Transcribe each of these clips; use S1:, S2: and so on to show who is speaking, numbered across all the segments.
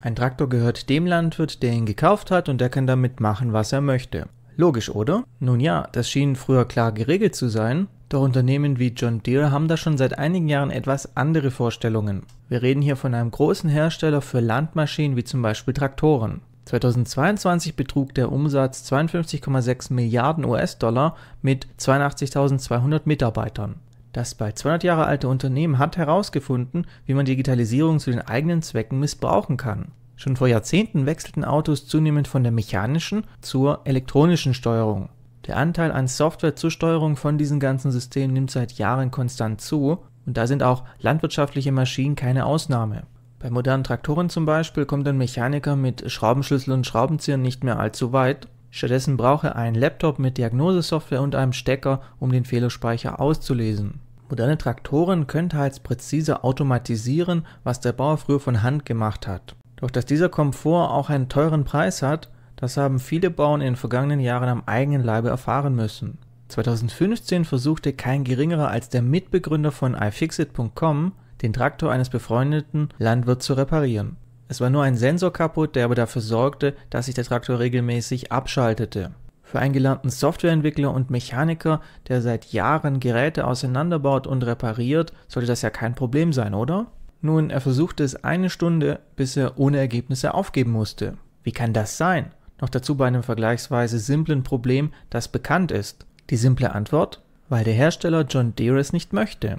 S1: Ein Traktor gehört dem Landwirt, der ihn gekauft hat und der kann damit machen, was er möchte. Logisch, oder? Nun ja, das schien früher klar geregelt zu sein, doch Unternehmen wie John Deere haben da schon seit einigen Jahren etwas andere Vorstellungen. Wir reden hier von einem großen Hersteller für Landmaschinen wie zum Beispiel Traktoren. 2022 betrug der Umsatz 52,6 Milliarden US-Dollar mit 82.200 Mitarbeitern. Das bei 200 Jahre alte Unternehmen hat herausgefunden, wie man Digitalisierung zu den eigenen Zwecken missbrauchen kann. Schon vor Jahrzehnten wechselten Autos zunehmend von der mechanischen zur elektronischen Steuerung. Der Anteil an Software zur Steuerung von diesen ganzen Systemen nimmt seit Jahren konstant zu und da sind auch landwirtschaftliche Maschinen keine Ausnahme. Bei modernen Traktoren zum Beispiel kommt ein Mechaniker mit Schraubenschlüssel und Schraubenzieher nicht mehr allzu weit Stattdessen brauche er einen Laptop mit Diagnosesoftware und einem Stecker, um den Fehlerspeicher auszulesen. Moderne Traktoren können teils präzise automatisieren, was der Bauer früher von Hand gemacht hat. Doch dass dieser Komfort auch einen teuren Preis hat, das haben viele Bauern in den vergangenen Jahren am eigenen Leibe erfahren müssen. 2015 versuchte kein geringerer als der Mitbegründer von iFixit.com, den Traktor eines befreundeten Landwirts zu reparieren. Es war nur ein Sensor kaputt, der aber dafür sorgte, dass sich der Traktor regelmäßig abschaltete. Für einen gelernten Softwareentwickler und Mechaniker, der seit Jahren Geräte auseinanderbaut und repariert, sollte das ja kein Problem sein, oder? Nun, er versuchte es eine Stunde, bis er ohne Ergebnisse aufgeben musste. Wie kann das sein? Noch dazu bei einem vergleichsweise simplen Problem, das bekannt ist. Die simple Antwort? Weil der Hersteller John Deere es nicht möchte.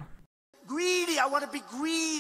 S1: Greedy, I wanna be greedy.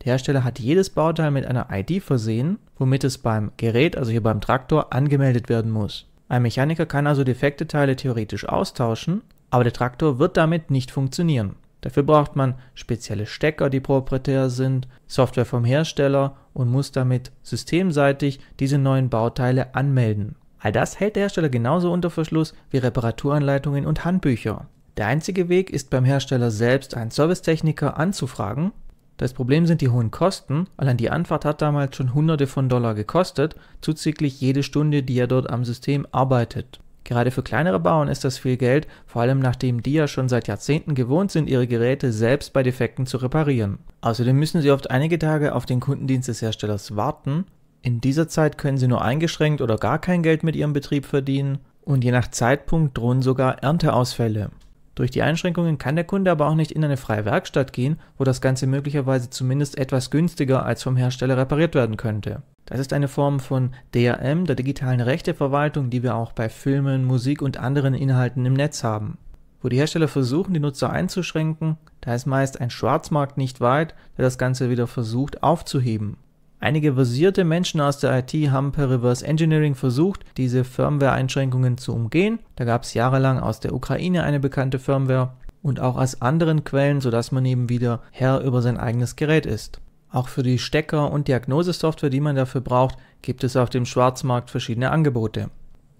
S1: Der Hersteller hat jedes Bauteil mit einer ID versehen, womit es beim Gerät, also hier beim Traktor, angemeldet werden muss. Ein Mechaniker kann also defekte Teile theoretisch austauschen, aber der Traktor wird damit nicht funktionieren. Dafür braucht man spezielle Stecker, die proprietär sind, Software vom Hersteller und muss damit systemseitig diese neuen Bauteile anmelden. All das hält der Hersteller genauso unter Verschluss wie Reparaturanleitungen und Handbücher. Der einzige Weg ist beim Hersteller selbst einen Servicetechniker anzufragen das Problem sind die hohen Kosten, allein die Anfahrt hat damals schon hunderte von Dollar gekostet, zuzüglich jede Stunde, die er dort am System arbeitet. Gerade für kleinere Bauern ist das viel Geld, vor allem nachdem die ja schon seit Jahrzehnten gewohnt sind, ihre Geräte selbst bei Defekten zu reparieren. Außerdem müssen sie oft einige Tage auf den Kundendienst des Herstellers warten. In dieser Zeit können sie nur eingeschränkt oder gar kein Geld mit ihrem Betrieb verdienen und je nach Zeitpunkt drohen sogar Ernteausfälle. Durch die Einschränkungen kann der Kunde aber auch nicht in eine freie Werkstatt gehen, wo das Ganze möglicherweise zumindest etwas günstiger als vom Hersteller repariert werden könnte. Das ist eine Form von DRM, der digitalen Rechteverwaltung, die wir auch bei Filmen, Musik und anderen Inhalten im Netz haben. Wo die Hersteller versuchen, die Nutzer einzuschränken, da ist meist ein Schwarzmarkt nicht weit, der das Ganze wieder versucht aufzuheben. Einige versierte Menschen aus der IT haben per Reverse Engineering versucht, diese Firmware-Einschränkungen zu umgehen. Da gab es jahrelang aus der Ukraine eine bekannte Firmware und auch aus anderen Quellen, sodass man eben wieder Herr über sein eigenes Gerät ist. Auch für die Stecker und Diagnosesoftware, die man dafür braucht, gibt es auf dem Schwarzmarkt verschiedene Angebote.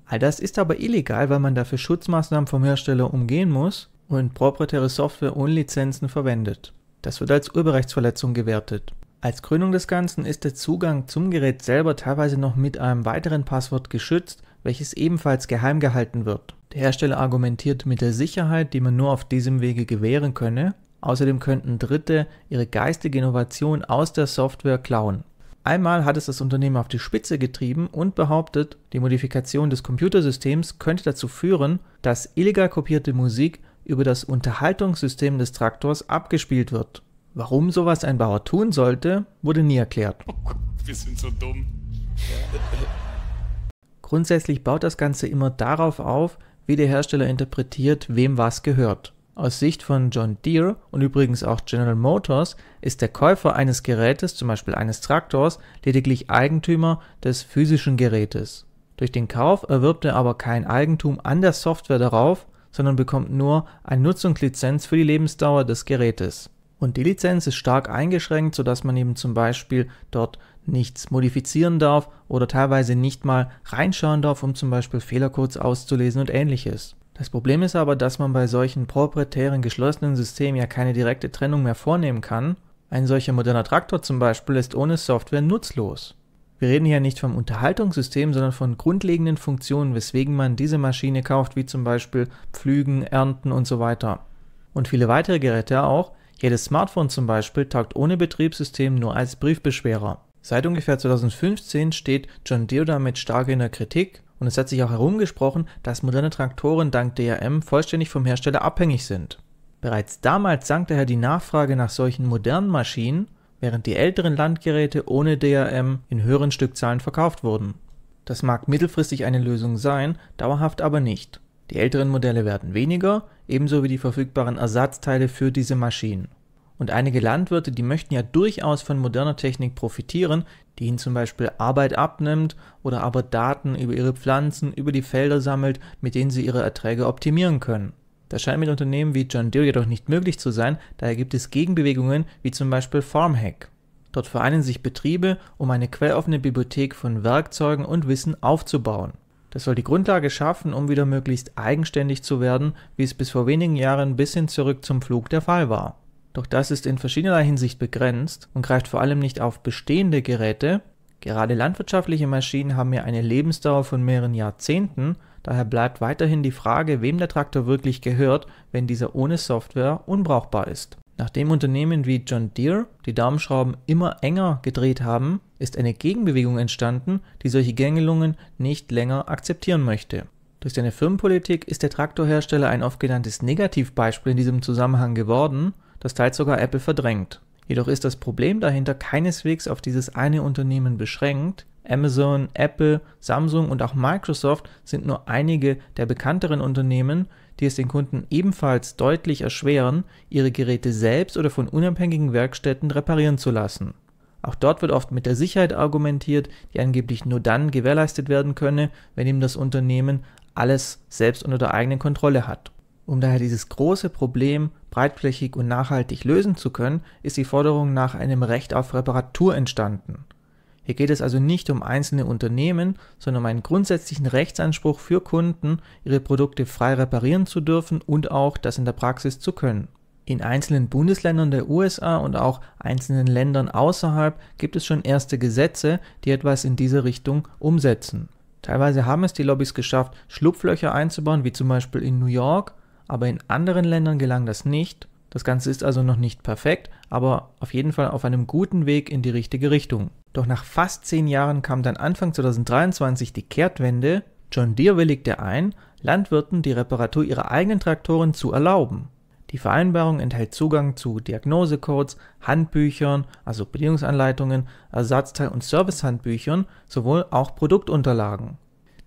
S1: All das ist aber illegal, weil man dafür Schutzmaßnahmen vom Hersteller umgehen muss und proprietäre Software ohne Lizenzen verwendet. Das wird als Urheberrechtsverletzung gewertet. Als Krönung des Ganzen ist der Zugang zum Gerät selber teilweise noch mit einem weiteren Passwort geschützt, welches ebenfalls geheim gehalten wird. Der Hersteller argumentiert mit der Sicherheit, die man nur auf diesem Wege gewähren könne. Außerdem könnten Dritte ihre geistige Innovation aus der Software klauen. Einmal hat es das Unternehmen auf die Spitze getrieben und behauptet, die Modifikation des Computersystems könnte dazu führen, dass illegal kopierte Musik über das Unterhaltungssystem des Traktors abgespielt wird. Warum sowas ein Bauer tun sollte, wurde nie erklärt. Oh Gott, wir sind so dumm. Grundsätzlich baut das Ganze immer darauf auf, wie der Hersteller interpretiert, wem was gehört. Aus Sicht von John Deere und übrigens auch General Motors ist der Käufer eines Gerätes, zum Beispiel eines Traktors, lediglich Eigentümer des physischen Gerätes. Durch den Kauf erwirbt er aber kein Eigentum an der Software darauf, sondern bekommt nur eine Nutzungslizenz für die Lebensdauer des Gerätes. Und die Lizenz ist stark eingeschränkt, sodass man eben zum Beispiel dort nichts modifizieren darf oder teilweise nicht mal reinschauen darf, um zum Beispiel Fehlercodes auszulesen und ähnliches. Das Problem ist aber, dass man bei solchen proprietären geschlossenen Systemen ja keine direkte Trennung mehr vornehmen kann. Ein solcher moderner Traktor zum Beispiel ist ohne Software nutzlos. Wir reden hier nicht vom Unterhaltungssystem, sondern von grundlegenden Funktionen, weswegen man diese Maschine kauft, wie zum Beispiel Pflügen, Ernten und so weiter. Und viele weitere Geräte auch, jedes Smartphone zum Beispiel taugt ohne Betriebssystem nur als Briefbeschwerer. Seit ungefähr 2015 steht John Deere damit stark in der Kritik und es hat sich auch herumgesprochen, dass moderne Traktoren dank DRM vollständig vom Hersteller abhängig sind. Bereits damals sank daher die Nachfrage nach solchen modernen Maschinen, während die älteren Landgeräte ohne DRM in höheren Stückzahlen verkauft wurden. Das mag mittelfristig eine Lösung sein, dauerhaft aber nicht. Die älteren Modelle werden weniger, ebenso wie die verfügbaren Ersatzteile für diese Maschinen. Und einige Landwirte, die möchten ja durchaus von moderner Technik profitieren, die ihnen zum Beispiel Arbeit abnimmt oder aber Daten über ihre Pflanzen, über die Felder sammelt, mit denen sie ihre Erträge optimieren können. Das scheint mit Unternehmen wie John Deere jedoch nicht möglich zu sein, daher gibt es Gegenbewegungen wie zum Beispiel FarmHack. Dort vereinen sich Betriebe, um eine quelloffene Bibliothek von Werkzeugen und Wissen aufzubauen. Das soll die Grundlage schaffen, um wieder möglichst eigenständig zu werden, wie es bis vor wenigen Jahren bis hin zurück zum Flug der Fall war. Doch das ist in verschiedener Hinsicht begrenzt und greift vor allem nicht auf bestehende Geräte. Gerade landwirtschaftliche Maschinen haben ja eine Lebensdauer von mehreren Jahrzehnten, daher bleibt weiterhin die Frage, wem der Traktor wirklich gehört, wenn dieser ohne Software unbrauchbar ist. Nachdem Unternehmen wie John Deere die Daumenschrauben immer enger gedreht haben, ist eine Gegenbewegung entstanden, die solche Gängelungen nicht länger akzeptieren möchte. Durch seine Firmenpolitik ist der Traktorhersteller ein oft genanntes Negativbeispiel in diesem Zusammenhang geworden, das teils sogar Apple verdrängt. Jedoch ist das Problem dahinter keineswegs auf dieses eine Unternehmen beschränkt. Amazon, Apple, Samsung und auch Microsoft sind nur einige der bekannteren Unternehmen, die es den Kunden ebenfalls deutlich erschweren, ihre Geräte selbst oder von unabhängigen Werkstätten reparieren zu lassen. Auch dort wird oft mit der Sicherheit argumentiert, die angeblich nur dann gewährleistet werden könne, wenn eben das Unternehmen alles selbst unter der eigenen Kontrolle hat. Um daher dieses große Problem breitflächig und nachhaltig lösen zu können, ist die Forderung nach einem Recht auf Reparatur entstanden. Hier geht es also nicht um einzelne Unternehmen, sondern um einen grundsätzlichen Rechtsanspruch für Kunden, ihre Produkte frei reparieren zu dürfen und auch das in der Praxis zu können. In einzelnen Bundesländern der USA und auch einzelnen Ländern außerhalb gibt es schon erste Gesetze, die etwas in diese Richtung umsetzen. Teilweise haben es die Lobbys geschafft, Schlupflöcher einzubauen, wie zum Beispiel in New York, aber in anderen Ländern gelang das nicht das Ganze ist also noch nicht perfekt, aber auf jeden Fall auf einem guten Weg in die richtige Richtung. Doch nach fast zehn Jahren kam dann Anfang 2023 die Kehrtwende. John Deere willigte ein, Landwirten die Reparatur ihrer eigenen Traktoren zu erlauben. Die Vereinbarung enthält Zugang zu Diagnosecodes, Handbüchern, also Bedienungsanleitungen, Ersatzteil- und Servicehandbüchern, sowohl auch Produktunterlagen.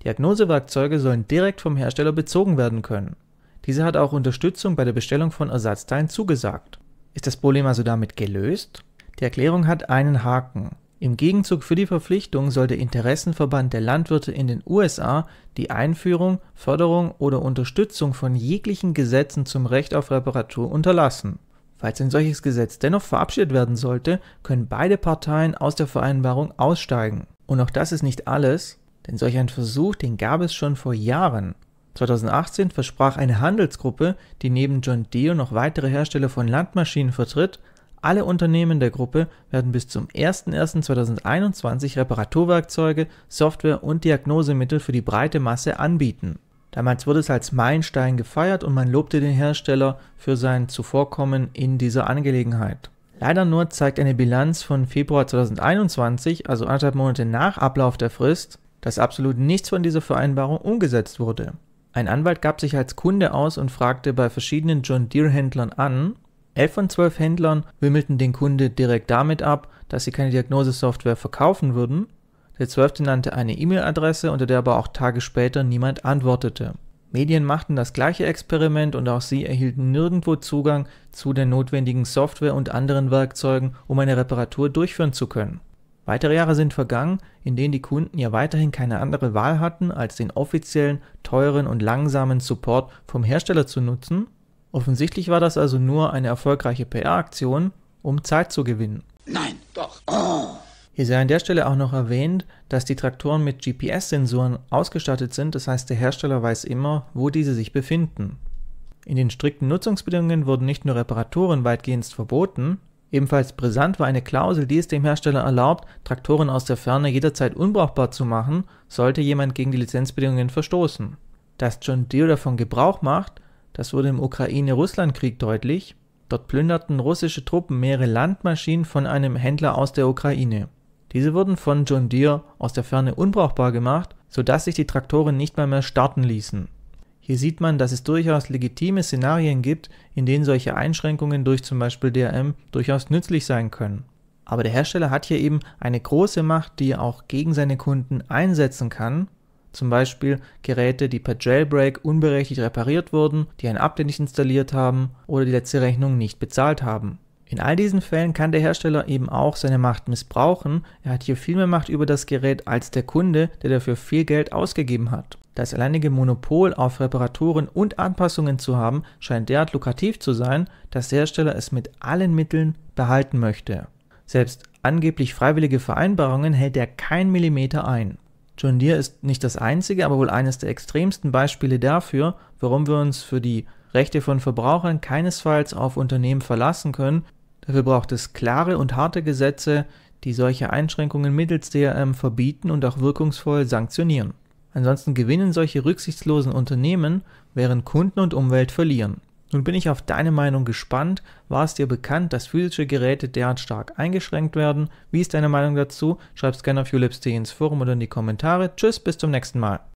S1: Diagnosewerkzeuge sollen direkt vom Hersteller bezogen werden können. Diese hat auch Unterstützung bei der Bestellung von Ersatzteilen zugesagt. Ist das Problem also damit gelöst? Die Erklärung hat einen Haken. Im Gegenzug für die Verpflichtung soll der Interessenverband der Landwirte in den USA die Einführung, Förderung oder Unterstützung von jeglichen Gesetzen zum Recht auf Reparatur unterlassen. Falls ein solches Gesetz dennoch verabschiedet werden sollte, können beide Parteien aus der Vereinbarung aussteigen. Und auch das ist nicht alles, denn solch ein Versuch, den gab es schon vor Jahren. 2018 versprach eine Handelsgruppe, die neben John Deere noch weitere Hersteller von Landmaschinen vertritt, alle Unternehmen der Gruppe werden bis zum 01.01.2021 Reparaturwerkzeuge, Software und Diagnosemittel für die breite Masse anbieten. Damals wurde es als Meilenstein gefeiert und man lobte den Hersteller für sein Zuvorkommen in dieser Angelegenheit. Leider nur zeigt eine Bilanz von Februar 2021, also anderthalb Monate nach Ablauf der Frist, dass absolut nichts von dieser Vereinbarung umgesetzt wurde. Ein Anwalt gab sich als Kunde aus und fragte bei verschiedenen John Deere-Händlern an. Elf von zwölf Händlern wimmelten den Kunde direkt damit ab, dass sie keine Diagnosesoftware verkaufen würden. Der zwölfte nannte eine E-Mail-Adresse, unter der aber auch Tage später niemand antwortete. Medien machten das gleiche Experiment und auch sie erhielten nirgendwo Zugang zu der notwendigen Software und anderen Werkzeugen, um eine Reparatur durchführen zu können. Weitere Jahre sind vergangen, in denen die Kunden ja weiterhin keine andere Wahl hatten, als den offiziellen, teuren und langsamen Support vom Hersteller zu nutzen. Offensichtlich war das also nur eine erfolgreiche PR-Aktion, um Zeit zu gewinnen. Nein, doch. Oh. Hier sei an der Stelle auch noch erwähnt, dass die Traktoren mit GPS-Sensoren ausgestattet sind, das heißt der Hersteller weiß immer, wo diese sich befinden. In den strikten Nutzungsbedingungen wurden nicht nur Reparaturen weitgehend verboten, Ebenfalls brisant war eine Klausel, die es dem Hersteller erlaubt, Traktoren aus der Ferne jederzeit unbrauchbar zu machen, sollte jemand gegen die Lizenzbedingungen verstoßen. Dass John Deere davon Gebrauch macht, das wurde im Ukraine-Russland-Krieg deutlich, dort plünderten russische Truppen mehrere Landmaschinen von einem Händler aus der Ukraine. Diese wurden von John Deere aus der Ferne unbrauchbar gemacht, sodass sich die Traktoren nicht mal mehr starten ließen hier sieht man, dass es durchaus legitime Szenarien gibt, in denen solche Einschränkungen durch zum Beispiel DRM durchaus nützlich sein können. Aber der Hersteller hat hier eben eine große Macht, die er auch gegen seine Kunden einsetzen kann. Zum Beispiel Geräte, die per Jailbreak unberechtigt repariert wurden, die ein Update nicht installiert haben oder die letzte Rechnung nicht bezahlt haben. In all diesen Fällen kann der Hersteller eben auch seine Macht missbrauchen. Er hat hier viel mehr Macht über das Gerät als der Kunde, der dafür viel Geld ausgegeben hat. Das alleinige Monopol auf Reparaturen und Anpassungen zu haben, scheint derart lukrativ zu sein, dass der Hersteller es mit allen Mitteln behalten möchte. Selbst angeblich freiwillige Vereinbarungen hält er kein Millimeter ein. John Deere ist nicht das einzige, aber wohl eines der extremsten Beispiele dafür, warum wir uns für die Rechte von Verbrauchern keinesfalls auf Unternehmen verlassen können. Dafür braucht es klare und harte Gesetze, die solche Einschränkungen mittels DRM verbieten und auch wirkungsvoll sanktionieren. Ansonsten gewinnen solche rücksichtslosen Unternehmen, während Kunden und Umwelt verlieren. Nun bin ich auf deine Meinung gespannt. War es dir bekannt, dass physische Geräte derart stark eingeschränkt werden? Wie ist deine Meinung dazu? Schreib es gerne auf julips.de ins Forum oder in die Kommentare. Tschüss, bis zum nächsten Mal.